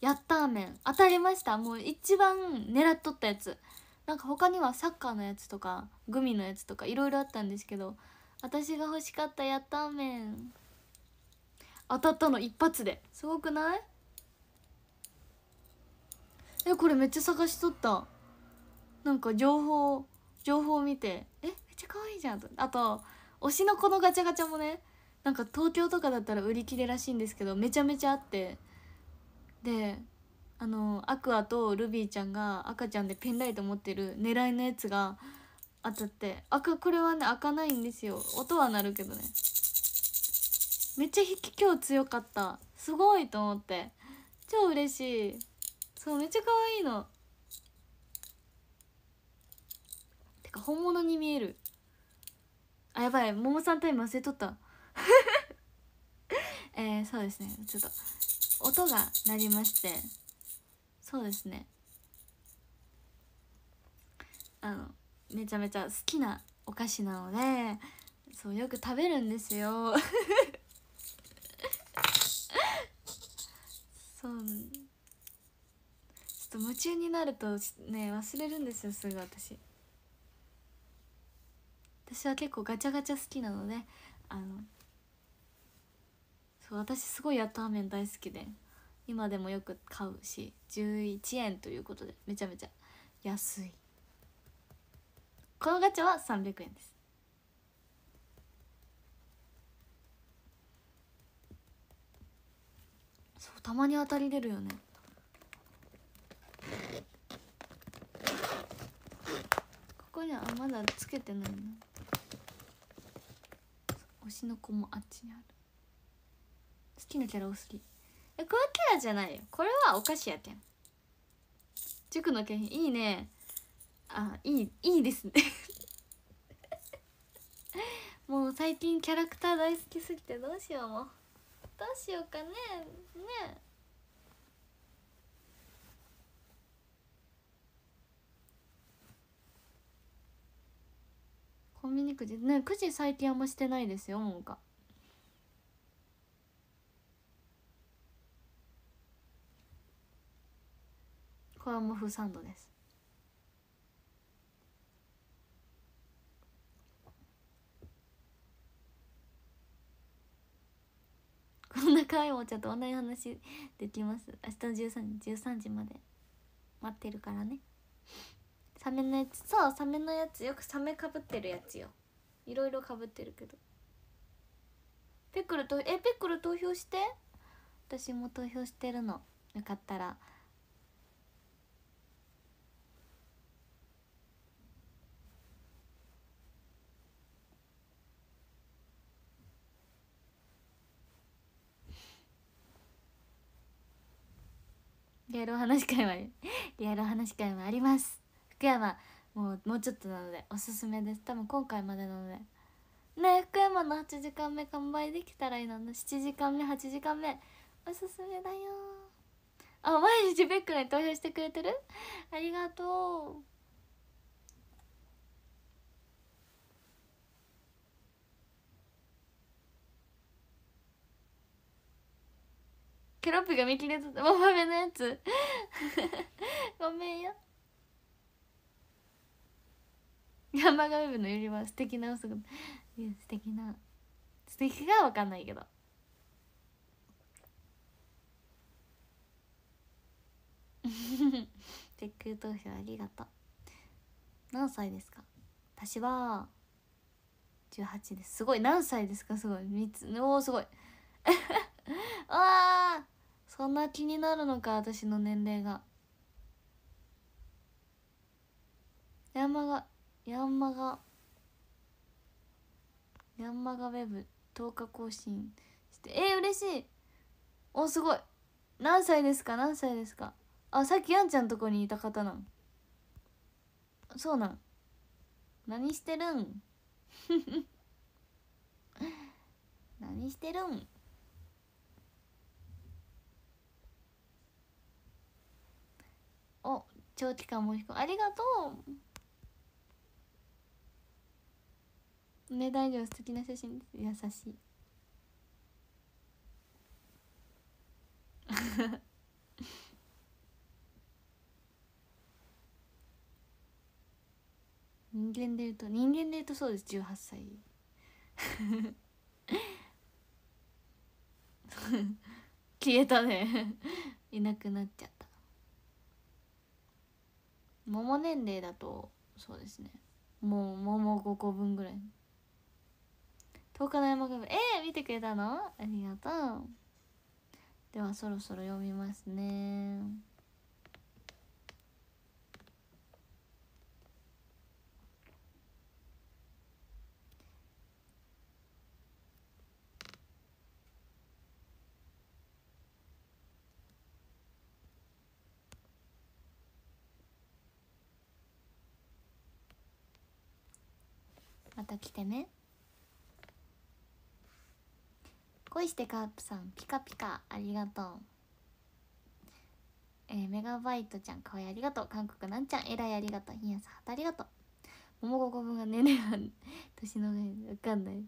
S1: やったーめん当たりましたもう一番狙っとったやつなんか他にはサッカーのやつとかグミのやつとかいろいろあったんですけど私が欲しかったやったーめん当たったの一発ですごくないえこれめっちゃ探しとったなんか情報情報を見てえめっちゃ可愛いじゃんとあと推しの子のガチャガチャもねなんか東京とかだったら売り切れらしいんですけどめちゃめちゃあってであのアクアとルビーちゃんが赤ちゃんでペンライト持ってる狙いのやつが当たって赤これはね開かないんですよ音は鳴るけどねめっちゃ引き今日強かったすごいと思って超嬉しいそうめっちゃ可愛いのてか本物に見えるあやばいももさんタイム忘れとった えー、そうですねちょっと音が鳴りましてそうですねあのめちゃめちゃ好きなお菓子なのでそうよく食べるんですよそうちょっと夢中になるとね忘れるんですよすぐ私私は結構ガチャガチャ好きなのであのそう私すごいやっターメン大好きで今でもよく買うし11円ということでめちゃめちゃ安いこのガチャは300円ですそうたまに当たり出るよねここにはまだつけてないな推しの子もあっちにある好きなキャラ多すぎえこれキャラじゃないよこれはお菓子やけん塾の景品いいねあいいいいですね もう最近キャラクター大好きすぎてどうしようもどうしようかねねコンビニくじねくじ最近あんましてないですよもんかコれはもフサンドですこんな可愛いおもちゃと同じ話できます明日の13時13時まで待ってるからねサメのやつそうサメのやつよくサメかぶってるやつよいろいろかぶってるけどペックルとえペックル投票して私も投票してるのよかったらリアルお話会はリアル話会もあります福山もうもうちょっとなのでおすすめです多分今回までなのでね福山の8時間目完売できたらいいなの7時間目8時間目おすすめだよあ毎日ベックに投票してくれてるありがとうケロップが見切れとったもまめのやつ ごめんよ山上部のよりは素敵なお姿素敵な素敵がわかんないけどテ ック投票ありがとう何歳ですか私は18ですすごい何歳ですかすごい3つおおすごい わあそんな気になるのか私の年齢がヤンマがヤンマがヤンマがウェブ10日更新してえー、嬉しいおすごい何歳ですか何歳ですかあさっきやんちゃんとこにいた方なんそうなん何してるん 何してるんお長期間申し込みありがとうね大丈夫素敵な写真です優しい 人間でいうと人間でいうとそうです18歳 消えたね いなくなっちゃった桃年齢だとそうですねもう桃5個分ぐらい10日の山組えー、見てくれたのありがとうではそろそろ読みますね来てね恋してカープさんピカピカありがとうえー、メガバイトちゃんかわいいありがとう韓国なんちゃんえらいありがとうひやさんはたありがとうももごごもがねねは年の上わかんない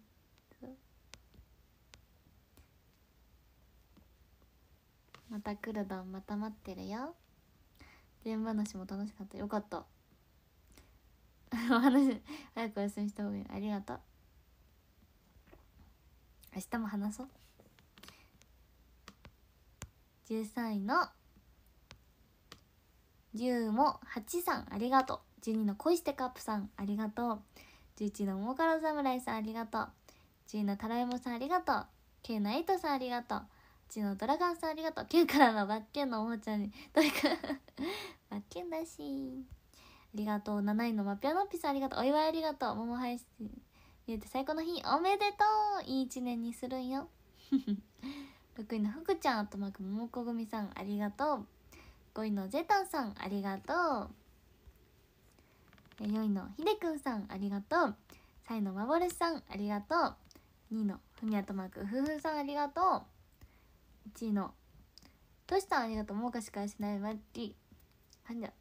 S1: また来るだんまた待ってるよ電話話も楽しかったよかった お話早くお休みした方がいいありがとう明日も話そう13位の10も8さんありがとう12の恋してカップさんありがとう11の桃から侍さんありがとう10のたらいもさんありがとう9のエイトさんありがとう8のドラガンさんありがとう9からのバッケンのおもちゃにどれか バッケンだしりがとう7位のマピアノッピさんありがとうお祝いありがとう桃配信見れて最高の日おめでとういい一年にするんよ6位の福ちゃんあとまく桃子組さんありがとう5位のゼタンさんありがとう4位のひでくんさんありがとう3位のまぼるさんありがとう2位のふみやとまくふふさんありがとう1位のとしさんありがとうもうかしかしないまっりはんじゃ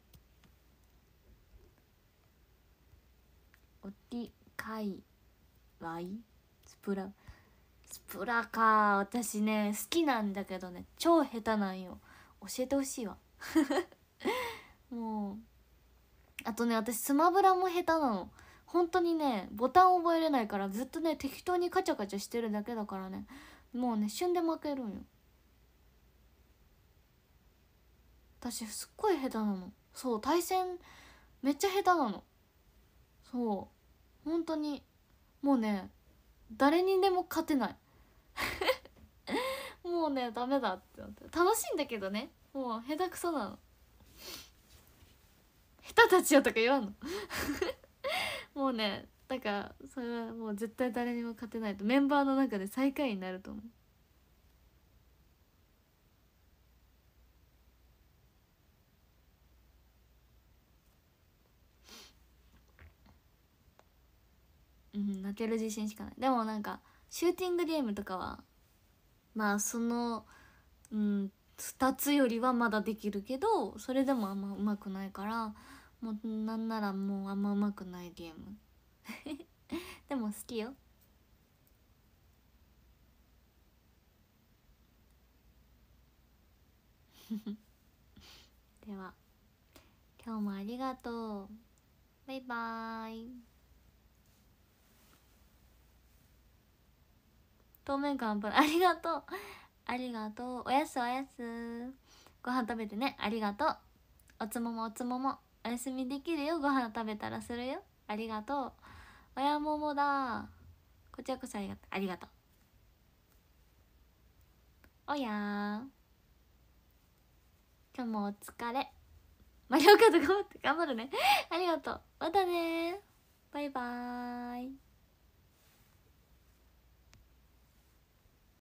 S1: おりかいわいスプラスプラか私ね好きなんだけどね超下手なんよ教えてほしいわもうあとね私スマブラも下手なの本当にねボタン覚えれないからずっとね適当にカチャカチャしてるだけだからねもうね旬で負けるんよ私すっごい下手なのそう対戦めっちゃ下手なのそう本当にもうね誰にでも勝てない もうねダメだってって楽しいんだけどねもう下手くそなの下手たちよとか言わんの もうねだからそれはもう絶対誰にも勝てないとメンバーの中で最下位になると思ううん泣ける自信しかないでもなんかシューティングゲームとかはまあそのうん2つよりはまだできるけどそれでもあんまうまくないからもうなんならもうあんまうまくないゲーム でも好きよ では今日もありがとうバイバーイ透明感半端なありがとうありがとうおやすおやすご飯食べてねありがとうおつももおつももお休みできるよご飯食べたらするよありがとう親ももだこちらこそありがとうありがとうおや今日もお疲れマリオカート頑張って頑張るねありがとうまたねバイバーイ